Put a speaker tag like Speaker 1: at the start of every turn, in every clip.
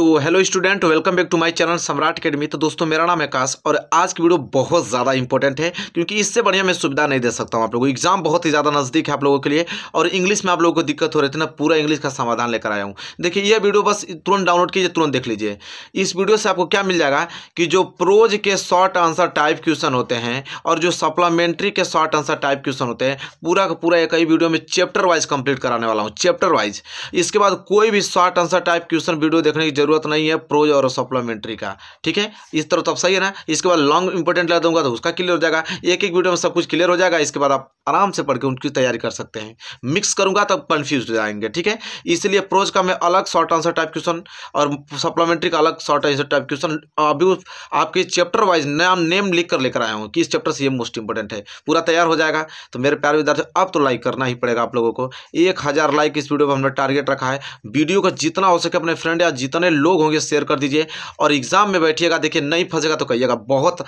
Speaker 1: तो hello student welcome back to my channel Samrat academy तो दोस्तों मेरा नाम है काश और आज की वीडियो बहुत ज़्यादा इंपॉर्टेंट है क्योंकि इससे बढ़िया मैं सुविधा नहीं दे सकता हूँ आप लोगों को एग्जाम बहुत ही ज़्यादा नज़दीक है आप लोगों के लिए और इंग्लिश में आप लोगों को दिक्कत हो रही थी ना पूरा इंग्लिश का समाधान लेकर आया हूँ देखिए यह वीडियो बस तुरंत डाउनलोड कीजिए तुरंत देख लीजिए इस वीडियो से आपको क्या मिल जाएगा कि जो प्रोज के शॉर्ट आंसर टाइप क्वेश्चन होते हैं और जो सप्लामेंट्री के शॉर्ट आंसर टाइप क्वेश्चन होते हैं पूरा का पूरा एक ही वीडियो में चैप्टर वाइज कंप्लीट कराने वाला हूँ चैप्टर वाइज इसके बाद कोई भी short answer type question video देखने की जरूरत जरूरत नहीं है प्रोज और सप्लीमेंट्री का ठीक है इस तरह तो आप सही है ना इसके बाद लॉन्ग इंपोर्टेंट ला दूंगा तो उसका क्लियर हो जाएगा एक एक वीडियो में सब कुछ क्लियर हो जाएगा इसके बाद आप आराम से पढ़ के उनकी तैयारी कर सकते हैं मिक्स करूंगा तब तो कन्फ्यूज हो जाएंगे ठीक है इसलिए प्रोज का मैं अलग शॉर्ट आंसर टाइप क्वेश्चन और सप्लीमेंट्री का अलग शॉर्ट आंसर टाइप क्वेश्चन अभी आपके चैप्टर वाइज नाम नेम लिख कर लेकर आया हूँ कि इस चैप्टर से ये मोस्ट इंपॉर्टेंट है पूरा तैयार हो जाएगा तो मेरे प्यार विद्यार्थी अब तो लाइक करना ही पड़ेगा आप लोगों को एक हज़ार लाइक इस वीडियो पर हमने टारगेट रखा है वीडियो को जितना हो सके अपने फ्रेंड या जितने लोग होंगे शेयर कर दीजिए और एग्ज़ाम में बैठिएगा देखिए नहीं फंसेगा तो कहिएगा बहुत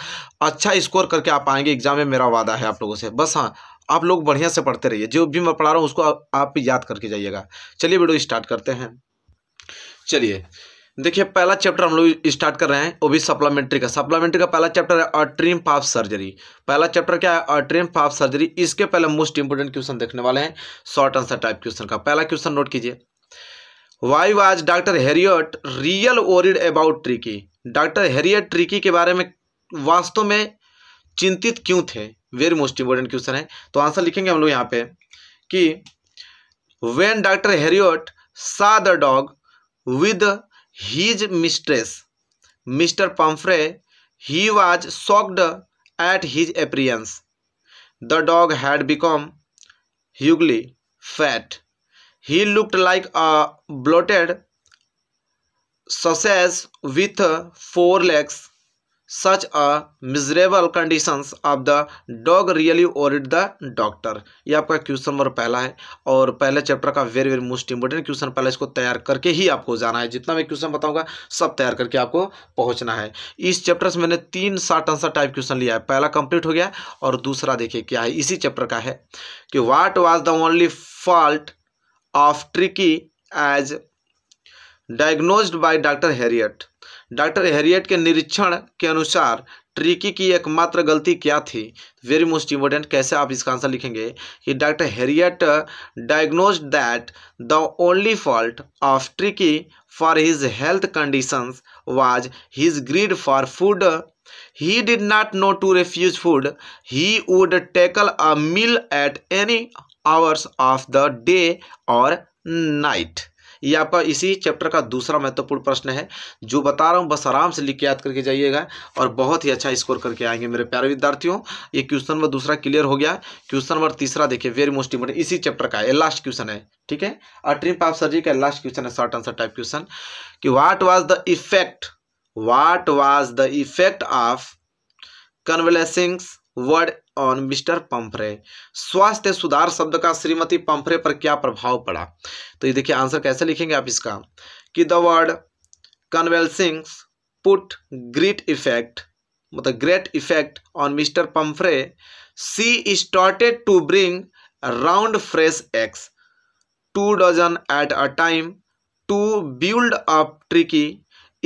Speaker 1: अच्छा स्कोर करके आप आएंगे एग्ज़ाम में मेरा वादा है आप लोगों से बस हाँ आप लोग बढ़िया से पढ़ते रहिए जो भी मैं पढ़ा रहा हूँ उसको आप, याद करके जाइएगा चलिए वीडियो स्टार्ट करते हैं चलिए देखिए पहला चैप्टर हम लोग स्टार्ट कर रहे हैं वो भी सप्लीमेंट्री का सप्लीमेंट्री का पहला चैप्टर है अट्रीम पाप सर्जरी पहला चैप्टर क्या है अट्रीम पाप सर्जरी इसके पहले मोस्ट इंपोर्टेंट क्वेश्चन देखने वाले हैं शॉर्ट आंसर टाइप क्वेश्चन का पहला क्वेश्चन नोट कीजिए why was doctor Herriot really worried about Tricki doctor Herriot Tricki के बारे में वास्तव में चिंतित क्यों थे वेरी मोस्ट इंपॉर्टेंट क्वेश्चन है तो आंसर लिखेंगे हम लोग यहाँ पे कि when doctor Herriot saw the dog with his mistress Mr Pumphrey he was shocked at his appearance the dog had become hugely fat looked like a a bloated with four four such Such a miserable conditions of the dog really worried the doctor ये आपका question number पहला है और पहले chapter का very very most important question पहले इसको तैयार करके ही आपको जाना है जितना मैं क्वेश्चन बताऊंगा सब तैयार करके आपको पहुंचना है इस चैप्टर से मैंने तीन साठ आंसर टाइप क्वेश्चन लिया है पहला कंप्लीट हो गया और दूसरा देखिए क्या है इसी चैप्टर का है कि what was the only fault of tricky as diagnosed by doctor Herriot doctor Herriot के निरीक्षण के अनुसार ट्रिकी की एकमात्र गलती क्या थी वेरी मोस्ट इम्पोर्टेंट कैसे आप इसका आंसर लिखेंगे कि doctor Herriot diagnose that the only fault of Tricki for his health conditions was his greed for food he did not know to refuse food he would tackle a meal at any hours of the day और night ये आपका इसी chapter का दूसरा महत्वपूर्ण प्रश्न है जो बता रहा हूँ बस आराम से लिख के याद करके जाइएगा और बहुत ही अच्छा स्कोर करके आएंगे मेरे प्यारे विद्यार्थियों ये क्वेश्चन नंबर दूसरा क्लियर हो गया क्वेश्चन नंबर तीसरा देखिए वेरी मोस्ट इम्पोर्टेंट इसी चैप्टर का है लास्ट क्वेश्चन है ठीक है अट्रीम पाप सर जी का लास्ट क्वेश्चन है शॉर्ट आंसर टाइप क्वेश्चन कि what was the effect what was the effect of convalescence word on Mr Pumphrey स्वास्थ्य सुधार शब्द का श्रीमती पंफरे पर क्या प्रभाव पड़ा तो ये देखिए आंसर कैसे लिखेंगे आप इसका कि the word convalescing put great effect मतलब great effect on Mr Pumphrey she started to bring round fresh eggs two dozen at a time to build up Tricki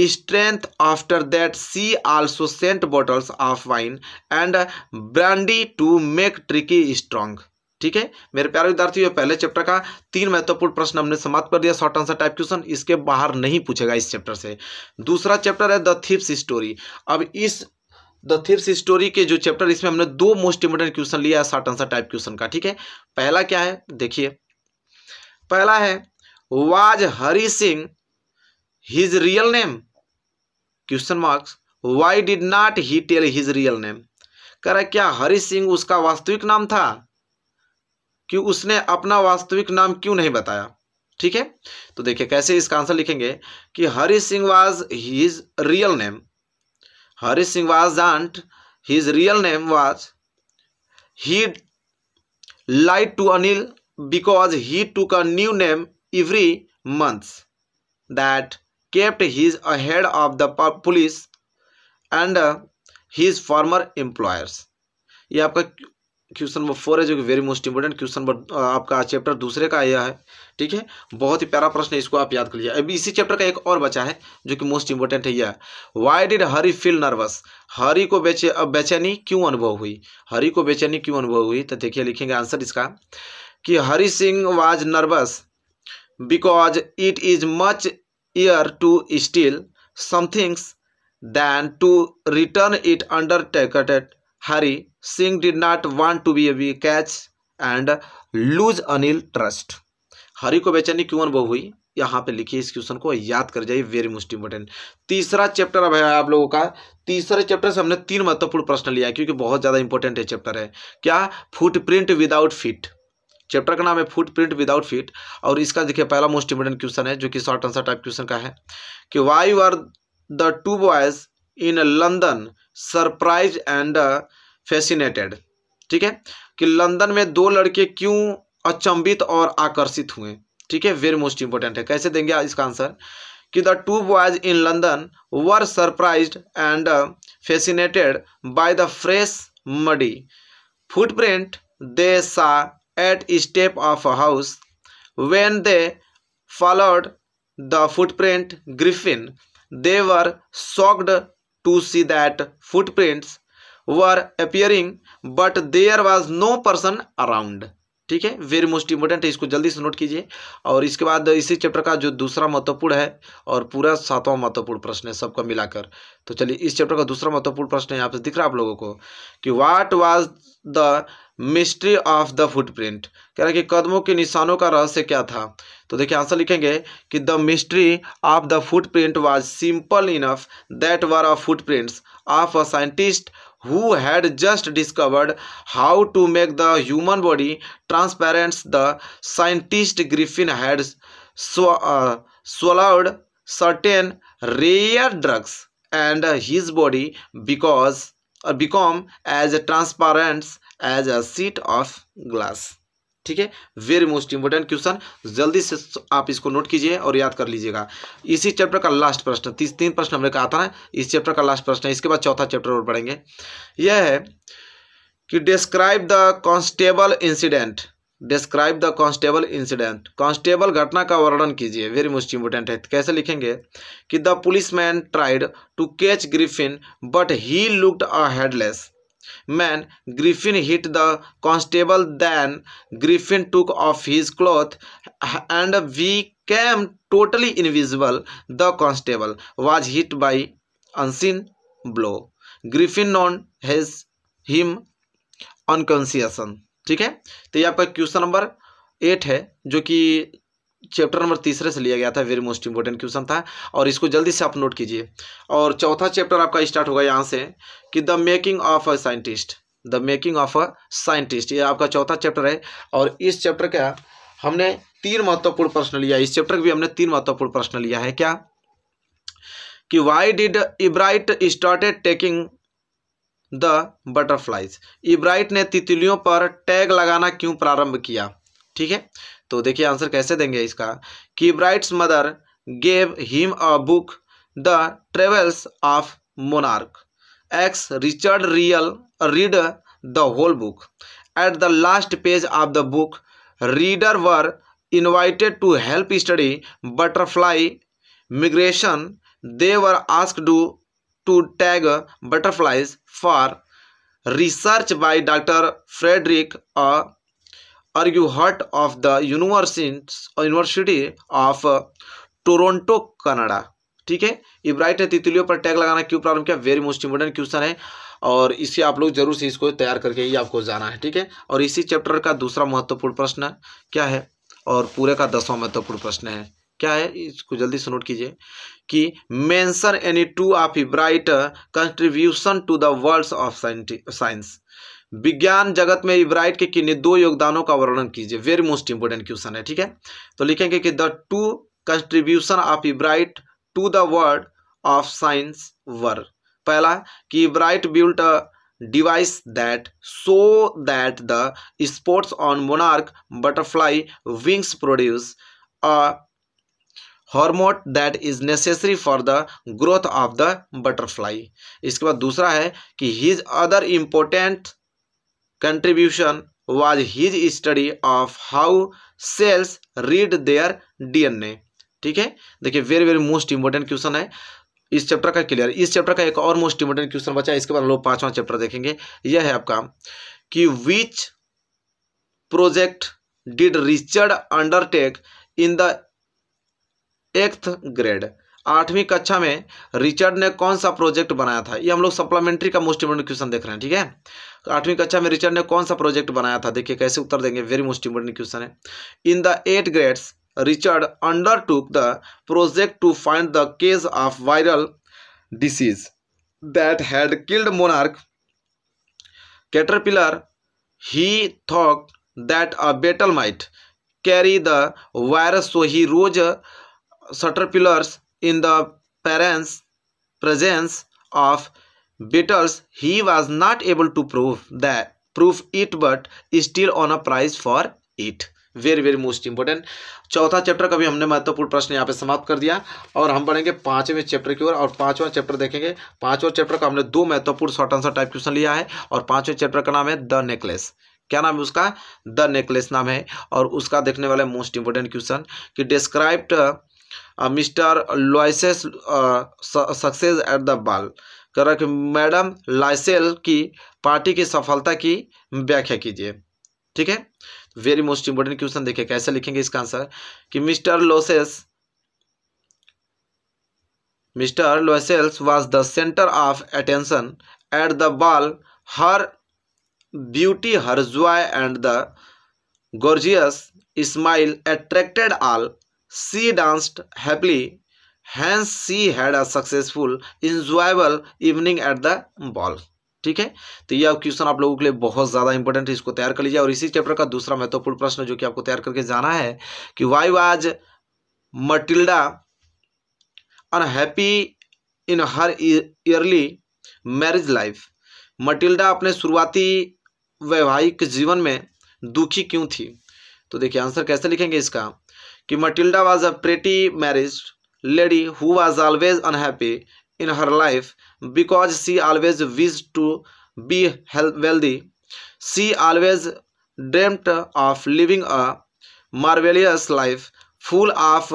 Speaker 1: strength after that she also sent bottles of wine and brandy to make tricky strong ठीक है मेरे प्यारे विद्यार्थियों पहले chapter का तीन महत्वपूर्ण प्रश्न हमने समाप्त कर दिया शॉर्ट आंसर टाइप क्वेश्चन इसके बाहर नहीं पूछेगा इस चैप्टर से दूसरा चैप्टर है द थिप्स स्टोरी अब इस द थिप्स स्टोरी के जो चैप्टर इसमें हमने दो मोस्ट इंपोर्टेंट क्वेश्चन लिया है शॉर्ट आंसर टाइप क्वेश्चन का ठीक है पहला क्या है देखिए पहला है was Hari Singh his real name question marks why did not he tell his real name कह रहा क्या हरी सिंह उसका वास्तविक नाम था क्यों उसने अपना वास्तविक नाम क्यों नहीं बताया ठीक है तो देखिए कैसे इसका आंसर लिखेंगे कि Hari Singh was his real name Hari Singh was not his real name was he lied to Anil because he took a new name every month that kept his ahead of the police and uh, his former employers ये आपका question number four है जो कि very most important question number आपका chapter दूसरे का आया है ठीक है बहुत ही प्यारा प्रश्न है इसको आप याद कर लीजिए अभी इसी चैप्टर का एक और बचा है जो कि मोस्ट इंपॉर्टेंट है यह why did Hari feel nervous Hari को बेचे बेचैनी क्यों अनुभव हुई हरी को बेचैनी क्यों अनुभव हुई तो देखिए लिखेंगे आंसर इसका कि Hari Singh was nervous because it is much ear to steal some things than to return it undertaken at hurry. Singh did not want to be a catch and lose Anil trust Hari को बेचैनी क्यों अनुभव हुई यहाँ पे लिखिए इस क्वेश्चन को याद कर जाइए वेरी मोस्ट इंपोर्टेंट तीसरा चैप्टर अब है आप लोगों का तीसरे चैप्टर से हमने तीन महत्वपूर्ण प्रश्न लिया क्योंकि बहुत ज़्यादा इंपॉर्टेंट है चैप्टर है क्या फुटप्रिंट विदाउट फिट चैप्टर का नाम है फुट प्रिंट विदाउट फिट और इसका देखिए पहला मोस्ट इंपोर्टेंट क्वेश्चन है जो कि शॉर्ट आंसर टाइप क्वेश्चन का है कि why are the two boys in London surprised and fascinated ठीक है कि लंदन में दो लड़के क्यों अचंबित और आकर्षित हुए ठीक है वेरी मोस्ट इंपोर्टेंट है कैसे देंगे इसका आंसर कि the two boys in London were surprised and fascinated by the fresh muddy footprint they saw at step of a house when they followed the footprint griffin they were shocked to see that footprints were appearing but there was no person around ठीक है very most important है इसको जल्दी से note कीजिए और इसके बाद इसी चैप्टर का जो दूसरा महत्वपूर्ण है और पूरा सातवां महत्वपूर्ण प्रश्न है सबका मिलाकर तो चलिए इस चैप्टर का दूसरा महत्वपूर्ण प्रश्न यहाँ पे दिख रहा है आप लोगों को कि what was the mystery of the footprint कह रहे हैं कि कदमों के निशानों का रहस्य क्या था तो देखिए आंसर लिखेंगे कि the mystery of the footprint was simple enough that were uh footprints of a scientist who had just discovered how to make the human body transparents the scientist Griffin had swallowed certain rare drugs and his body because become as a transparents as a sheet of glass ठीक है very most important question जल्दी से आप इसको note कीजिए और याद कर लीजिएगा इसी चैप्टर का लास्ट प्रश्न तीस तीन प्रश्न हमने कहा था ना इस चैप्टर का लास्ट प्रश्न है इसके बाद चौथा चैप्टर और पढ़ेंगे यह है कि describe the constable incident describe the constable incident constable घटना का वर्णन कीजिए वेरी मोस्ट इंपोर्टेंट है कैसे लिखेंगे कि the policeman tried to catch Griffin but he looked a headless man griffin hit the constable then griffin took off his cloth and became totally invisible the constable was hit by unseen blow griffin known has him unconscious ठीक है तो ये आपका question number eight है जो कि chapter number तीसरे से लिया गया था वेरी मोस्ट इंपॉर्टेंट क्वेश्चन था और इसको जल्दी से आप नोट कीजिए और चौथा चैप्टर आपका स्टार्ट होगा यहाँ से कि the making of a scientist the making of a scientist ये आपका चौथा चैप्टर है और इस चैप्टर का हमने तीन महत्वपूर्ण प्रश्न लिया इस चैप्टर का भी हमने तीन महत्वपूर्ण प्रश्न लिया है क्या कि why did Ebright started taking the butterflies Ebright ने तितलियों पर टैग लगाना क्यों प्रारंभ किया ठीक है तो देखिए आंसर कैसे देंगे इसका कि Bright's mother gave him a book the travels of monarch X Richard real read the whole book at the last page of the book readers were invited to help study butterfly migration they were ask do to tag butterflies for research by doctor Frederick A are hart of the universities university of uh, Toronto Canada ठीक है ये bright है तितलियों पर tag लगाना क्यों problem क्या very most important question है और इसे आप लोग जरूर से इसको तैयार करके ही आपको जाना है ठीक है और इसी चैप्टर का दूसरा महत्वपूर्ण प्रश्न क्या है और पूरे का दसवां महत्वपूर्ण प्रश्न है क्या है इसको जल्दी से नोट कीजिए कि mention any two of Bright contribution to the world of science विज्ञान जगत में इब्राइट के किन्नी दो योगदानों का वर्णन कीजिए वेरी मोस्ट इंपोर्टेंट क्वेश्चन है ठीक है तो लिखेंगे कि the to contribution of Ebright to the world of science were पहला कि Ebright built a device that so that the spots on monarch butterfly wings produce a hormone that is necessary for the growth of the butterfly इसके बाद दूसरा है कि his other important contribution was his study of how cells read their DNA ठीक है देखिए very very most important question है इस चैप्टर का क्लियर इस चैप्टर का एक और मोस्ट इंपॉर्टेंट क्वेश्चन बचा है इसके बाद लोग पांचवा चैप्टर देखेंगे यह है आपका कि which project did Richard undertake in the eighth grade आठवीं कक्षा में रिचर्ड ने कौन सा प्रोजेक्ट बनाया था ये हम लोग सप्लीमेंट्री का मोस्ट इम्पोर्टेंट क्वेश्चन देख रहे हैं ठीक है आठवीं कक्षा में रिचर्ड ने कौन सा प्रोजेक्ट बनाया था देखिए कैसे उत्तर देंगे वेरी मोस्ट इम्पोर्टेंट क्वेश्चन है in the eight grades Richard undertook the project to find the cause of viral disease that had killed monarch caterpillar he thought that a beetle might carry the virus so he raised caterpillars in the parents presence of beetles he was not able to prove that prove it but still on a prize for it very very most important चौथा chapter का भी हमने महत्वपूर्ण प्रश्न यहाँ पे समाप्त कर दिया और हम पढ़ेंगे पांचवें चैप्टर की ओर और पांचवा चैप्टर देखेंगे पांचवा चैप्टर का हमने दो महत्वपूर्ण शॉर्ट आंसर टाइप क्वेश्चन लिया है और पांचवें चैप्टर का नाम है द नेकलेस क्या नाम है उसका द नेकलेस नाम है और उसका देखने वाला मोस्ट इंपॉर्टेंट क्वेश्चन कि described Mr Loisel's success at the ball correct madam Loisel की पार्टी की सफलता की व्याख्या कीजिए ठीक है वेरी मोस्ट इंपोर्टेंट क्वेश्चन देखिए कैसे लिखेंगे इसका आंसर कि Mr Loisel Mr Loisel's was the centre of attention at the ball her beauty her joy and the gorgeous smile attracted all She danced happily, hence she had a successful, enjoyable evening at the ball. ठीक है तो यह question आप लोगों के लिए बहुत ज़्यादा इंपॉर्टेंट है इसको तैयार कर लीजिए और इसी चैप्टर का दूसरा महत्वपूर्ण प्रश्न जो कि आपको तैयार करके जाना है कि why was Matilda unhappy in her early marriage life Matilda अपने शुरुआती वैवाहिक जीवन में दुखी क्यों थी तो देखिए आंसर कैसे लिखेंगे इसका कि Matilda was a pretty married lady who was always unhappy in her life because she always wished to be wealthy. She always dreamt of living a marvelous life full of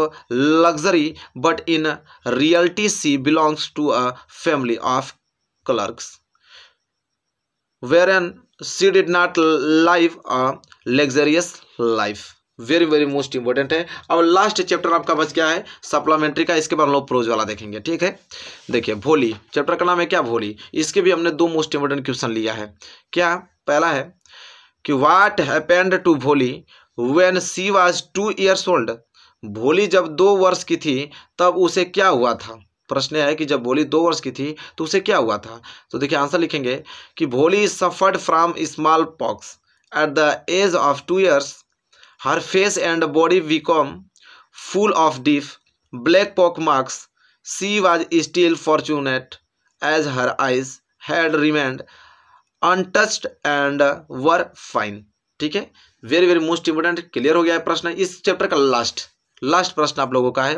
Speaker 1: luxury but in reality she belongs to a family of clerks wherein she did not live a luxurious life very very most important है अब last chapter आपका बच गया है सप्लामेंट्री का इसके बाद हम लोग प्रोज वाला देखेंगे ठीक है देखिए भोली चैप्टर का नाम है क्या भोली इसके भी हमने दो मोस्ट इंपॉर्टेंट क्वेश्चन लिया है क्या पहला है कि what happened to Bholi when she was two years old Bholi जब दो वर्ष की थी तब उसे क्या हुआ था प्रश्न है कि जब भोली दो वर्ष की थी तो उसे क्या हुआ था तो देखिए आंसर लिखेंगे कि Bholi suffered from smallpox at the age of two years her face and body become full of deep black pock marks. She was still fortunate as her eyes had remained untouched and were fine. ठीक है very very most important clear हो गया है प्रश्न इस chapter का last last प्रश्न आप लोगों का है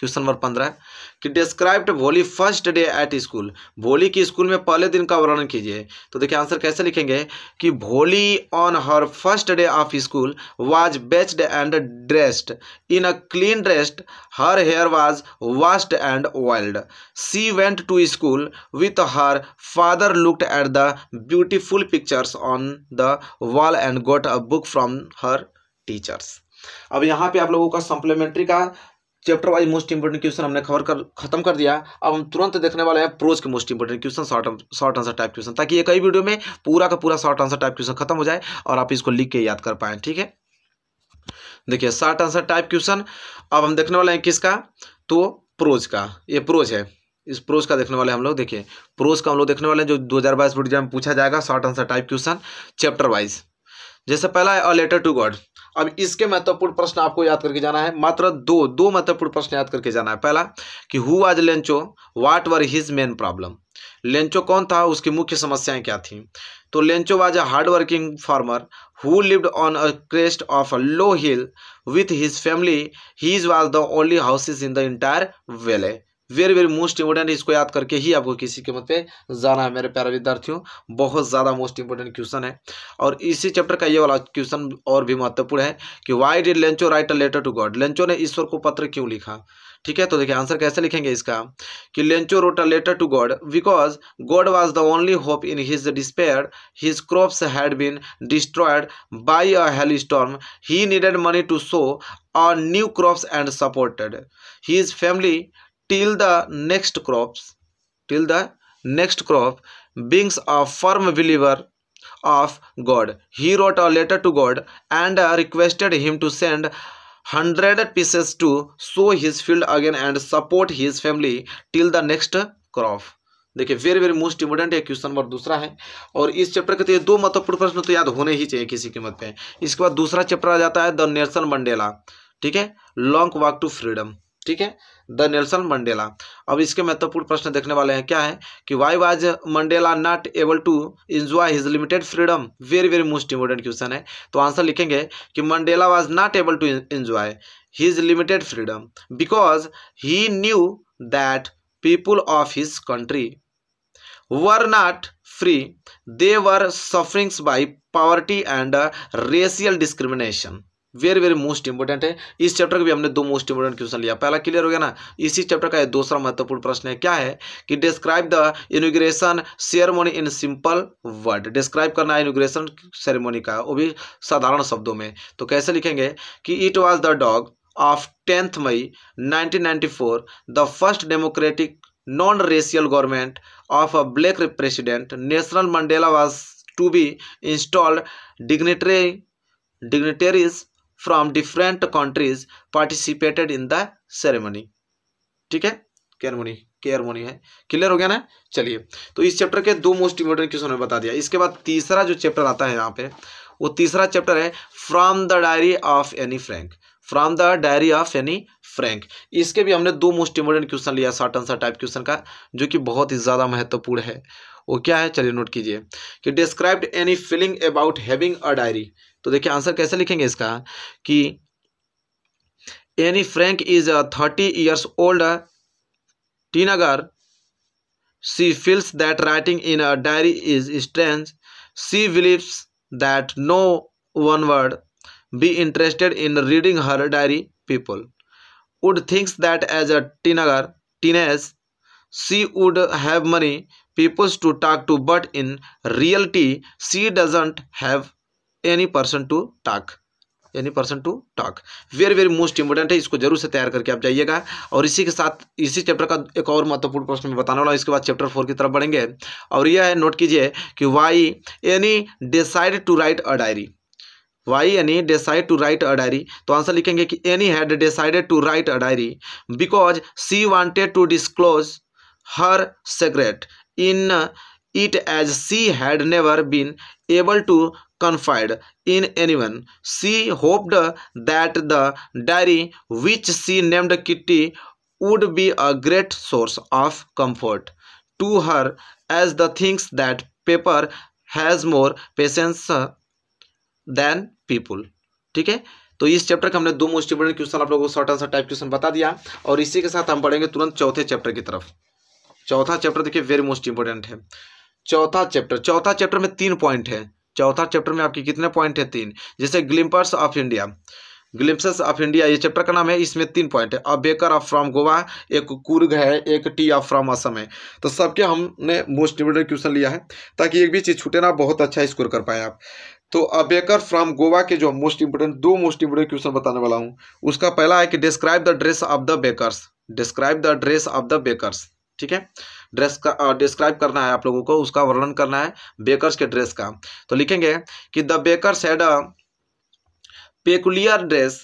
Speaker 1: क्वेश्चन नंबर पंद्रह कि डिस्क्राइब्ड भोली फर्स्ट डे एट स्कूल भोली की स्कूल में पहले दिन का वर्णन कीजिए तो देखिए आंसर कैसे लिखेंगे कि Bholi on her first day of school was bathed and dressed in a clean dressed her hair was washed and while she went to school with her father looked at the beautiful pictures on the wall and got a book from her teachers अब यहाँ पे आप लोगों का supplementary का chapter wise most important question हमने खबर कर खत्म कर दिया अब हम तुरंत देखने वाले हैं प्रोज के most important question short short answer type question ताकि ये कई वीडियो में पूरा का पूरा शॉर्ट आंसर टाइप क्वेश्चन खत्म हो जाए और आप इसको लिख के याद कर पाए ठीक है देखिए शॉर्ट आंसर टाइप क्वेश्चन अब हम देखने वाले हैं किसका तो प्रोज का ये प्रोज है इस प्रोज का देखने वाले हम लोग देखिए प्रोज का हम लोग देखने वाले हैं जो दो हज़ार बाईस में पूछा जाएगा short answer type question chapter wise जैसे पहला है अ लेटर टू गॉड अब इसके महत्वपूर्ण प्रश्न आपको याद करके जाना है मात्र दो दो महत्वपूर्ण प्रश्न याद करके जाना है पहला कि हु आज Lencho what were his main problem Lencho कौन था उसकी मुख्य समस्याएं क्या थी तो Lencho was a hard working farmer who lived on a crest of a low hill with his family his was the only houses in the entire valley very very most important इसको याद करके ही आपको किसी कीमत पे जाना है मेरे प्यारे विद्यार्थियों बहुत ज़्यादा मोस्ट इंपोर्टेंट क्वेश्चन है और इसी चैप्टर का ये वाला क्वेश्चन और भी महत्वपूर्ण है कि why did Lencho write a letter to God Lencho ने ईश्वर को पत्र क्यों लिखा ठीक है तो देखिए आंसर कैसे लिखेंगे इसका कि Lencho wrote a letter to God because God was the only hope in his despair his crops had been destroyed by a hailstorm he needed money to sow और new crops and supported he family till the next crops till the next crop beings a firm believer of god he wrote a letter to god and requested him to send 100 pieces to sow his field again and support his family till the next crop देखिए very very most important है question number दूसरा है और इस chapter के दो महत्वपूर्ण प्रश्न तो याद होने ही चाहिए किसी कीमत पे इसके बाद दूसरा चैप्टर आ जाता है द नेल्सन मंडेला ठीक है लॉन्ग वॉक टू फ्रीडम ठीक है द नेल्सन मंडेला अब इसके महत्वपूर्ण तो प्रश्न देखने वाले हैं क्या है कि why was Mandela not able to enjoy his limited freedom very very most important question है तो आंसर लिखेंगे कि Mandela was not able to enjoy his limited freedom because he knew that people of his country were not free they were sufferings by poverty and uh, discrimination very very most important है इस chapter का भी हमने दो most important question लिया पहला clear हो गया ना इसी चैप्टर का दूसरा महत्वपूर्ण प्रश्न है क्या है कि describe the inauguration ceremony in simple word describe करना है इनोग्रेशन सेरेमोनी का वो भी साधारण शब्दों में तो कैसे लिखेंगे कि it was the dawn of tenth May nineteen the first democratic non racial government of a black president Nelson Mandela was to be installed dignitary dignitaries from different countries participated in the ceremony ठीक है कैरमोनी केयरमोनी है clear हो गया ना चलिए तो इस chapter के दो मोस्ट इंपोर्टेंट क्वेश्चन में बता दिया इसके बाद तीसरा जो चैप्टर आता है यहाँ पे वो तीसरा चैप्टर है from the diary of Anne Frank from the diary of Anne Frank इसके भी हमने दो मोस्ट इंपोर्टेंट क्वेश्चन लिया शॉर्ट आंसर टाइप क्वेश्चन का जो कि बहुत ही ज़्यादा महत्वपूर्ण है वो क्या है चलिए नोट कीजिए कि described Anne feeling about having a diary तो देखिए आंसर कैसे लिखेंगे इसका कि Anne Frank is a thirty years old teenager she feels that writing in a diary is strange she believes that no one would be interested in reading her diary people would thinks that as a teenager teens she would have many peoples to talk to but in reality she doesn't have any person to talk any person to talk very very most important है इसको जरूर से तैयार करके आप जाइएगा और इसी के साथ इसी चैप्टर का एक और महत्वपूर्ण प्रश्न मैं बताने वाला हूँ इसके बाद चैप्टर फोर की तरफ बढ़ेंगे और यह है नोट कीजिए कि why Anne decide to write a diary why Anne decide to write a diary तो आंसर लिखेंगे कि Anne had decided to write a diary because she wanted to disclose her secret in it as she had never been able to confide in anyone. She hoped that the diary which she named Kitty would be a great source of comfort to her as the things that paper has more patience than people. ठीक है तो इस chapter का हमने दो most important question आप लोगों को शॉर्ट आंसर टाइप क्वेश्चन बता दिया और इसी के साथ हम पढ़ेंगे तुरंत चौथे चैप्टर की तरफ चौथा चैप्टर देखिए वेरी मोस्ट इंपोर्टेंट है चौथा चैप्टर चौथा चैप्टर में तीन पॉइंट है चौथा चैप्टर में आपके कितने पॉइंट है तीन जैसे glimpses of India glimpses of India ये चैप्टर का नाम है इसमें तीन पॉइंट है अब बेकर ऑफ फ्रॉम गोवा एक कुर्ग है एक टी ऑफ फ्रॉम असम है तो सबके हमने मोस्ट इम्पोर्टेंट क्वेश्चन लिया है ताकि एक भी चीज़ छूटे ना बहुत अच्छा स्कोर कर पाए आप तो अबेकर फ्रॉम गोवा के जो मोस्ट इंपोर्टेंट दो मोस्ट इंपोर्टेंट क्वेश्चन बताने वाला हूँ उसका पहला है कि describe the dress of the bakers describe the dress of the bakers ठीक है ड्रेस का डिस्क्राइब करना है आप लोगों को उसका वर्णन करना है बेकर्स के ड्रेस का तो लिखेंगे कि the bakers had a peculiar dress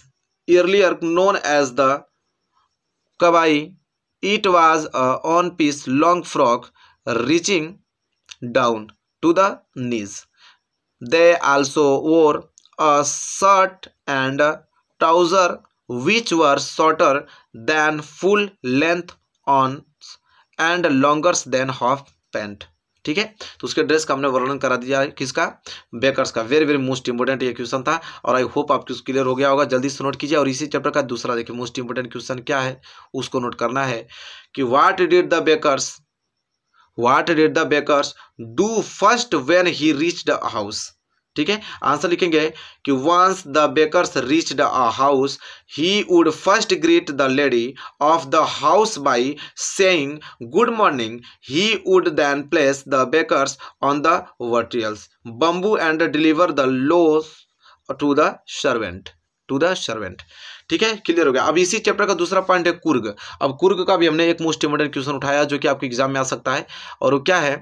Speaker 1: earlier known as the kabai it was a one piece long frock reaching down to the knees they also wore a shirt and trouser which were shorter than full length one and longer than half pant ठीक है तो उसके dress का हमने वर्णन करा दिया है किसका बेकर्स का वेरी वेरी मोस्ट इंपोर्टेंट ये क्वेश्चन था और आई होप आपको क्लियर हो गया होगा जल्दी से नोट कीजिए और इसी चैप्टर का दूसरा देखिए मोस्ट इंपोर्टेंट क्वेश्चन क्या है उसको नोट करना है कि what did the bakers what did the bakers do first when he reach the house ठीक है आंसर लिखेंगे कि once the bakers reached a house he would first greet the lady of the house by saying good morning he would then place the bakers on the verticals bamboo and deliver the loaves to the servant to the servant ठीक है clear हो गया अब इसी chapter का दूसरा point है कुर्ग अब कुर्ग का भी हमने एक मोस्ट इम्पोर्टेंट क्वेश्चन उठाया जो कि आपके एग्जाम में आ सकता है और वो क्या है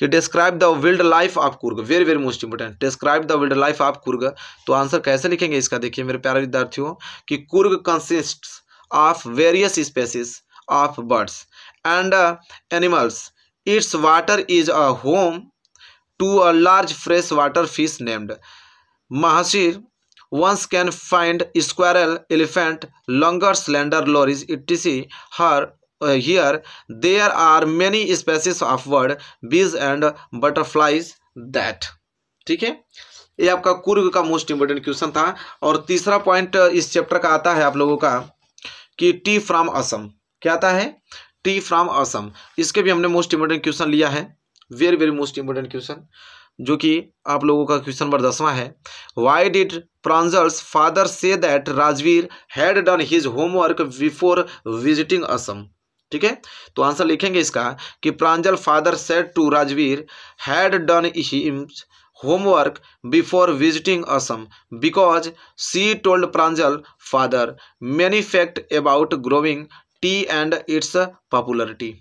Speaker 1: कि describe the wildlife of Coorg very very most important describe the wildlife of Coorg तो आंसर कैसे लिखेंगे इसका देखिए मेरे प्यारे विद्यार्थियों कि Coorg consist of various species of birds and animals its water is a home to a large fresh water fish named mahseer once can find squirrel, elephant, longer slender lorries, etc. Her uh, here there are many species of bird, bees and butterflies ठीक है ये आपका कुर्ग का most important question था और तीसरा point uh, इस chapter का आता है आप लोगों का कि टी फ्रॉम असम क्या आता है टी फ्रॉम असम इसके भी हमने मोस्ट इंपोर्टेंट क्वेश्चन लिया है very very most important question जो कि आप लोगों का क्वेश्चन नंबर दसवां है why did Pranjal's father say that Rajvir had done his homework before visiting Assam ठीक है तो आंसर लिखेंगे इसका कि Pranjal father said to Rajvir had done his homework before visiting Assam because she told Pranjal father many fact about growing tea and its popularity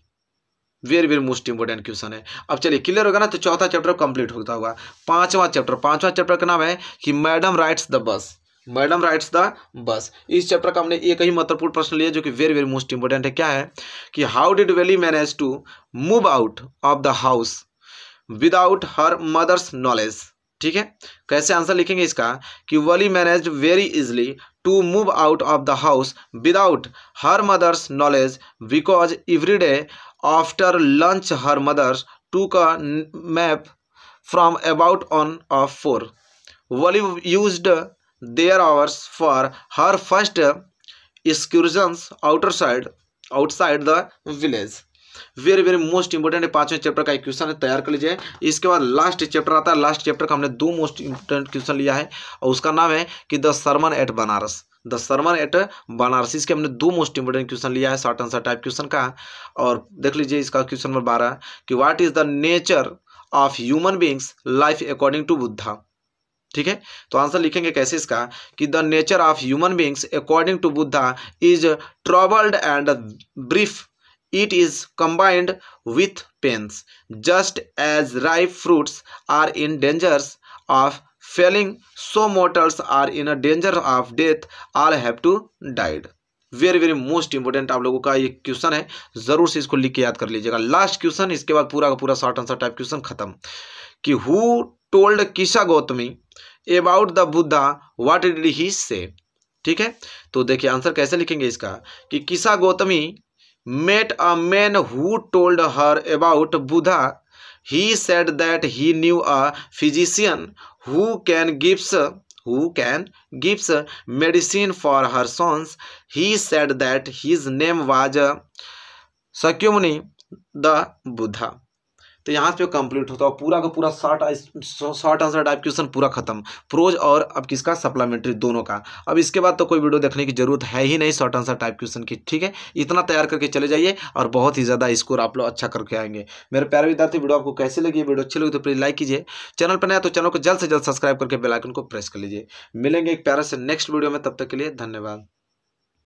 Speaker 1: very very most important question है अब चलिए clear होगा ना तो चौथा चैप्टर कंप्लीट होता होगा पांचवा चैप्टर पांचवा चैप्टर का नाम है कि madam rides the bus madam rides the bus इस चैप्टर का हमने एक ही महत्वपूर्ण प्रश्न लिया जो कि वेरी वेरी मोस्ट इंपॉर्टेंट है क्या है कि how did Valli manage to move out of the house without her mother's knowledge ठीक है कैसे आंसर लिखेंगे इसका कि Valli manage very easily to move out of the house without her mother's knowledge because every day after lunch her mother's took a nap from about one of four Valli use their hours for her first excursions outer side outside the village very very most important पांचवें chapter का एक question तैयार कर लीजिए इसके बाद last chapter आता है लास्ट चैप्टर का हमने दो मोस्ट इंपोर्टेंट क्वेश्चन लिया है और उसका नाम है कि the sermon at Benares the sermon at बनारसी इसके हमने दो मोस्ट इंपोर्टेंट क्वेश्चन लिया है शॉर्ट आंसर टाइप क्वेश्चन का और देख लीजिए इसका क्वेश्चन नंबर बारह कि what is the nature of human beings life according to Buddha ठीक है तो आंसर लिखेंगे कैसे इसका कि the nature of human beings according to Buddha is troubled and brief it is combined with pains just as ripe fruits are in dangers of falling so mortals are in a danger of death are have to died very very most important आप लोगों का ये question है जरूर से इसको लिख के याद कर लीजिएगा लास्ट क्वेश्चन इसके बाद पूरा का पूरा शॉर्ट आंसर टाइप क्वेश्चन खत्म कि who told Kisha Gautami about the Buddha what did he say ठीक है तो देखिए आंसर कैसे लिखेंगे इसका कि Kisha Gautami met a man who told her about Buddha he said that he knew a physician who can gives who can gives medicine for her sons he said that his name was sakyamuni the buddha तो यहाँ पे complete होता है पूरा का पूरा short short answer type question पूरा खत्म प्रोज और अब किसका सप्लीमेंट्री दोनों का अब इसके बाद तो कोई वीडियो देखने की जरूरत है ही नहीं शॉर्ट आंसर टाइप क्वेश्चन की ठीक है इतना तैयार करके चले जाइए और बहुत ही ज़्यादा स्कोर आप लोग अच्छा करके आएंगे मेरे प्यारे विद्यार्थी वीडियो आपको कैसे लगी वीडियो अच्छी लगी तो प्लीज़ लाइक कीजिए चैनल पर नया तो चैनल को जल्द से जल्द सब्सक्राइब करके बेलाइकन को प्रेस कर लीजिए मिलेंगे एक प्यारा से नेक्स्ट वीडियो में तब तक के लिए धन्यवाद